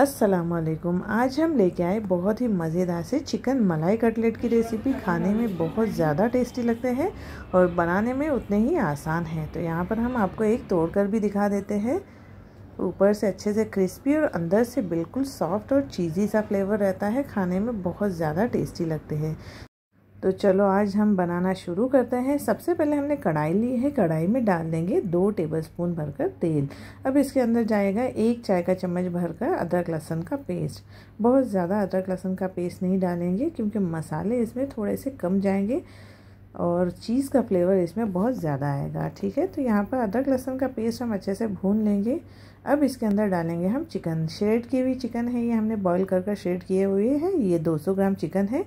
असलकुम आज हम लेके आए बहुत ही मज़ेदार से चिकन मलाई कटलेट की रेसिपी खाने में बहुत ज़्यादा टेस्टी लगते हैं और बनाने में उतने ही आसान हैं तो यहाँ पर हम आपको एक तोड़ कर भी दिखा देते हैं ऊपर से अच्छे से क्रिस्पी और अंदर से बिल्कुल सॉफ्ट और चीज़ी सा फ्लेवर रहता है खाने में बहुत ज़्यादा टेस्टी लगते हैं तो चलो आज हम बनाना शुरू करते हैं सबसे पहले हमने कढ़ाई ली है कढ़ाई में डाल देंगे दो टेबलस्पून भरकर तेल अब इसके अंदर जाएगा एक चाय का चम्मच भरकर अदरक लहसुन का पेस्ट बहुत ज़्यादा अदरक लहसुन का पेस्ट नहीं डालेंगे क्योंकि मसाले इसमें थोड़े से कम जाएंगे और चीज़ का फ्लेवर इसमें बहुत ज़्यादा आएगा ठीक है तो यहाँ पर अदरक लहसुन का पेस्ट हम अच्छे से भून लेंगे अब इसके अंदर डालेंगे हम चिकन शेड की हुई चिकन है ये हमने बॉईल कर कर शेड किए हुए हैं ये 200 ग्राम चिकन है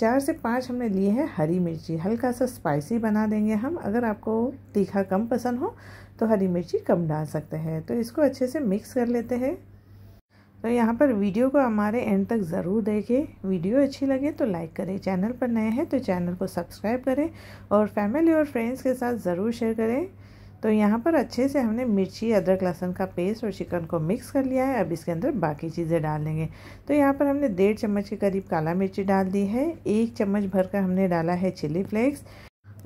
चार से पाँच हमने लिए हैं हरी मिर्ची हल्का सा स्पाइसी बना देंगे हम अगर आपको तीखा कम पसंद हो तो हरी मिर्ची कम डाल सकते हैं तो इसको अच्छे से मिक्स कर लेते हैं तो यहाँ पर वीडियो को हमारे एंड तक ज़रूर देखें वीडियो अच्छी लगे तो लाइक करें चैनल पर नए हैं तो चैनल को सब्सक्राइब करें और फैमिली और फ्रेंड्स के साथ ज़रूर शेयर करें तो यहाँ पर अच्छे से हमने मिर्ची अदरक लहसुन का पेस्ट और चिकन को मिक्स कर लिया है अब इसके अंदर बाकी चीज़ें डाल लेंगे तो यहाँ पर हमने डेढ़ चम्मच के करीब काला मिर्ची डाल दी है एक चम्मच भरकर हमने डाला है चिली फ्लेक्स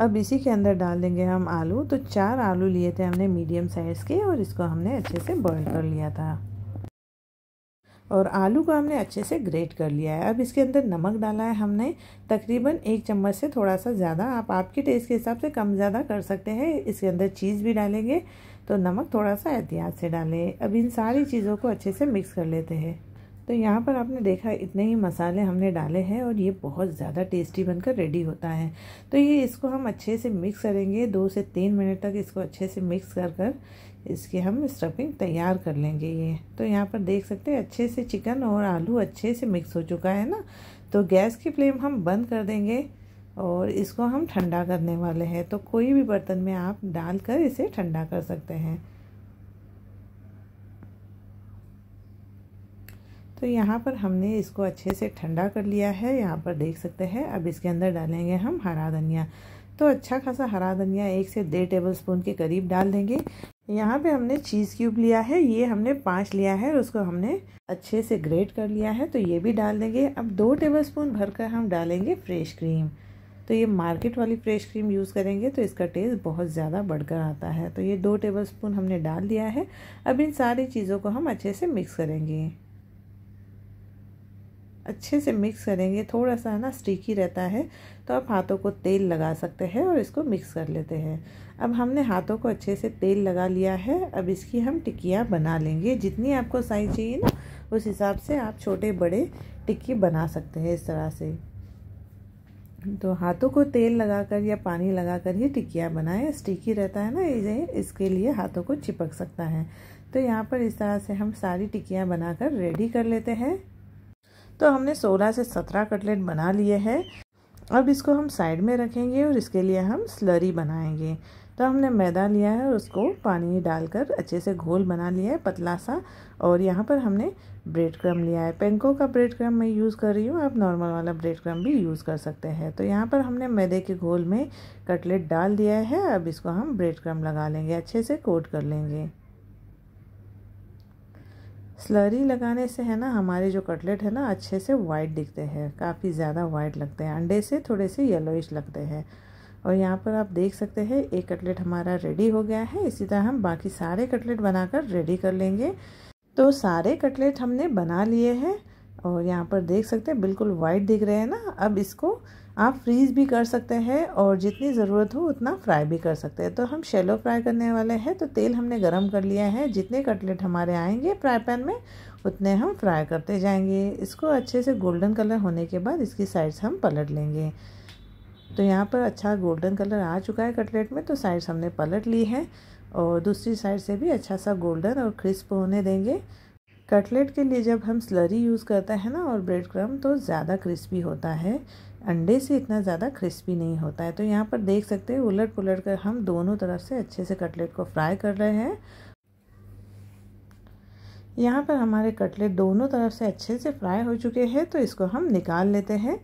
अब इसी के अंदर डाल देंगे हम आलू तो चार आलू लिए थे हमने मीडियम साइज़ के और इसको हमने अच्छे से बॉयल कर लिया था और आलू को हमने अच्छे से ग्रेट कर लिया है अब इसके अंदर नमक डाला है हमने तकरीबन एक चम्मच से थोड़ा सा ज़्यादा आप आपके टेस्ट के हिसाब से कम ज़्यादा कर सकते हैं इसके अंदर चीज़ भी डालेंगे तो नमक थोड़ा सा एहतियात से डालें अब इन सारी चीज़ों को अच्छे से मिक्स कर लेते हैं तो यहाँ पर आपने देखा इतने ही मसाले हमने डाले हैं और ये बहुत ज़्यादा टेस्टी बनकर रेडी होता है तो ये इसको हम अच्छे से मिक्स करेंगे दो से तीन मिनट तक इसको अच्छे से मिक्स कर कर इसकी हम स्टफिंग तैयार कर लेंगे ये तो यहाँ पर देख सकते हैं अच्छे से चिकन और आलू अच्छे से मिक्स हो चुका है ना तो गैस की फ्लेम हम बंद कर देंगे और इसको हम ठंडा करने वाले हैं तो कोई भी बर्तन में आप डाल कर इसे ठंडा कर सकते हैं तो यहाँ पर हमने इसको अच्छे से ठंडा कर लिया है यहाँ पर देख सकते हैं अब इसके अंदर डालेंगे हम हरा धनिया तो अच्छा खासा हरा धनिया एक से डेढ़ टेबल स्पून के करीब डाल देंगे यहाँ पे हमने चीज़ क्यूब लिया है ये हमने पाँच लिया है और उसको हमने अच्छे से ग्रेट कर लिया है तो ये भी डाल देंगे अब दो टेबल स्पून भर कर हम डालेंगे फ्रेश क्रीम तो ये मार्केट वाली फ्रेश क्रीम यूज़ करेंगे तो इसका टेस्ट बहुत ज़्यादा बढ़कर आता है तो ये दो टेबल स्पून हमने डाल दिया है अब इन सारी चीज़ों को हम अच्छे से मिक्स करेंगे अच्छे से मिक्स करेंगे थोड़ा सा ना स्टिकी रहता है तो आप हाथों को तेल लगा सकते हैं और इसको मिक्स कर लेते हैं अब हमने हाथों को अच्छे से तेल लगा लिया है अब इसकी हम टिक्कियाँ बना लेंगे जितनी आपको साइज चाहिए ना उस हिसाब से आप छोटे बड़े टिक्की बना सकते हैं इस तरह से तो हाथों को तेल लगाकर या पानी लगाकर ही टिक्कियाँ बनाएं स्टिकी रहता है ना ये इसके लिए हाथों को चिपक सकता है तो यहाँ पर इस तरह से हम सारी टिक्कियाँ बनाकर रेडी कर लेते हैं तो हमने 16 से 17 कटलेट बना लिए हैं अब इसको हम साइड में रखेंगे और इसके लिए हम स्लरी बनाएंगे तो हमने मैदा लिया है और उसको पानी डालकर अच्छे से घोल बना लिया है पतला सा और यहाँ पर हमने ब्रेड क्रम लिया है पेंको का ब्रेड क्रम मैं यूज़ कर रही हूँ आप नॉर्मल वाला ब्रेड क्रम भी यूज़ कर सकते हैं तो यहाँ पर हमने मैदे के घोल में कटलेट डाल दिया है अब इसको हम ब्रेड क्रम लगा लेंगे अच्छे से कोट कर लेंगे स्लरी लगाने से है ना हमारे जो कटलेट है ना अच्छे से वाइट दिखते हैं काफ़ी ज़्यादा वाइट लगते हैं अंडे से थोड़े से येलोइश लगते हैं और यहाँ पर आप देख सकते हैं एक कटलेट हमारा रेडी हो गया है इसी तरह हम बाकी सारे कटलेट बनाकर रेडी कर लेंगे तो सारे कटलेट हमने बना लिए हैं और यहाँ पर देख सकते हैं बिल्कुल वाइट दिख रहे हैं ना अब इसको आप फ्रीज़ भी कर सकते हैं और जितनी ज़रूरत हो उतना फ्राई भी कर सकते हैं तो हम शेलो फ्राई करने वाले हैं तो तेल हमने गरम कर लिया है जितने कटलेट हमारे आएंगे फ्राई पैन में उतने हम फ्राई करते जाएंगे इसको अच्छे से गोल्डन कलर होने के बाद इसकी साइड्स हम पलट लेंगे तो यहाँ पर अच्छा गोल्डन कलर आ चुका है कटलेट में तो साइड्स हमने पलट ली है और दूसरी साइड से भी अच्छा सा गोल्डन और क्रिस्प होने देंगे कटलेट के लिए जब हम स्लरी यूज़ करते हैं ना और ब्रेड क्रम तो ज़्यादा क्रिस्पी होता है अंडे से इतना ज़्यादा क्रिस्पी नहीं होता है तो यहाँ पर देख सकते हैं उलट पुलट कर हम दोनों तरफ से अच्छे से कटलेट को फ्राई कर रहे हैं यहाँ पर हमारे कटलेट दोनों तरफ से अच्छे से फ्राई हो चुके हैं तो इसको हम निकाल लेते हैं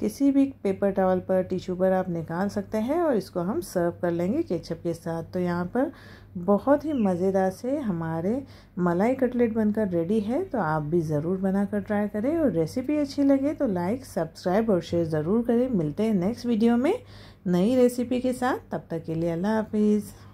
किसी भी पेपर टॉवल पर टिशू पर आप निकाल सकते हैं और इसको हम सर्व कर लेंगे केचप के साथ तो यहाँ पर बहुत ही मज़ेदार से हमारे मलाई कटलेट बनकर रेडी है तो आप भी ज़रूर बनाकर ट्राई करें और रेसिपी अच्छी लगे तो लाइक सब्सक्राइब और शेयर ज़रूर करें मिलते हैं नेक्स्ट वीडियो में नई रेसिपी के साथ तब तक के लिए अल्लाह हाफिज़